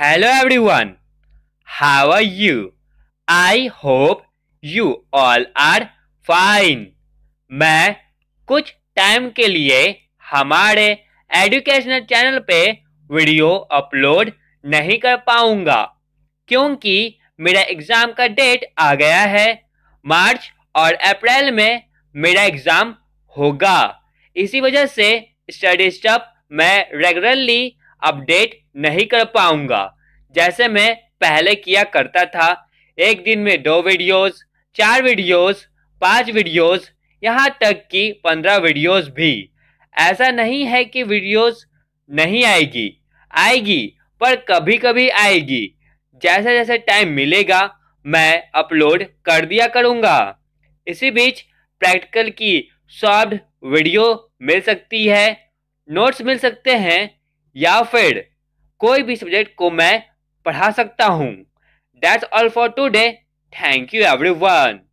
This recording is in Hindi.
Hello everyone. How are you I hope you all are fine मैं कुछ टाइम के लिए हमारे एजुकेशनल चैनल पे वीडियो अपलोड नहीं कर पाऊंगा क्योंकि मेरा एग्ज़ाम का डेट आ गया है मार्च और अप्रैल में मेरा एग्ज़ाम होगा इसी वजह से स्टडी स्टप मैं रेगुलरली अपडेट नहीं कर पाऊंगा जैसे मैं पहले किया करता था एक दिन में दो वीडियोस, चार वीडियोस, पांच वीडियोस, यहाँ तक कि पंद्रह वीडियोस भी ऐसा नहीं है कि वीडियोस नहीं आएगी आएगी पर कभी कभी आएगी जैसे जैसे टाइम मिलेगा मैं अपलोड कर दिया करूँगा इसी बीच प्रैक्टिकल की सॉफ्ट वीडियो मिल सकती है नोट्स मिल सकते हैं या फिर कोई भी सब्जेक्ट को मैं पढ़ा सकता हूँ that's all for today thank you every one